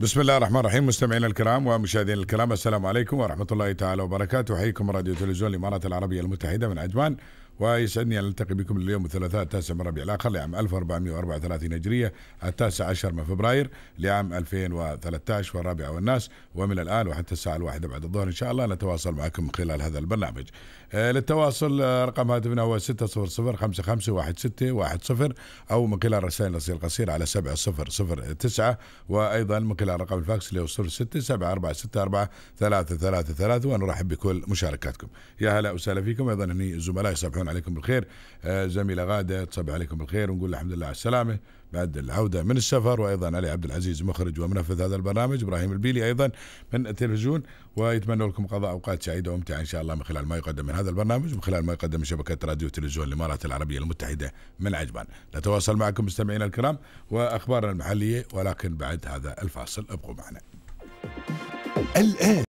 بسم الله الرحمن الرحيم مستمعينا الكرام ومشاهدينا الكرام السلام عليكم ورحمه الله تعالى وبركاته احييكم راديو تلفزيون الامارات العربيه المتحده من عجمان ويسعدني أن ألتقي بكم اليوم الثلاثاء التاسع من ربيع الآخر لعام 1434 هجرية التاسع عشر من فبراير لعام 2013 والرابعة والناس ومن الآن وحتى الساعة الواحدة بعد الظهر إن شاء الله نتواصل معكم خلال هذا البرنامج آه، للتواصل آه، رقم هاتفنا هو 600 551610 أو من خلال رسائل نصير قصير على 7009 وأيضا من خلال رقم الفاكس اللي هو 0674643333 ونرحب بكل مشاركاتكم يا هلا وسهلا فيكم أيضا هني الزملاء يصبحون عليكم بالخير آه، زميله غاده تصب عليكم بالخير ونقول الحمد لله على السلامه بعد العوده من السفر وايضا علي عبد العزيز مخرج ومنفذ هذا البرنامج ابراهيم البيلي ايضا من التلفزيون ويتمنى لكم قضاء اوقات سعيده وممتعه ان شاء الله من خلال ما يقدم من هذا البرنامج ومن خلال ما يقدم من شبكه راديو تلفزيون الامارات العربيه المتحده من عجبان نتواصل معكم مستمعينا الكرام واخبارنا المحليه ولكن بعد هذا الفاصل ابقوا معنا الان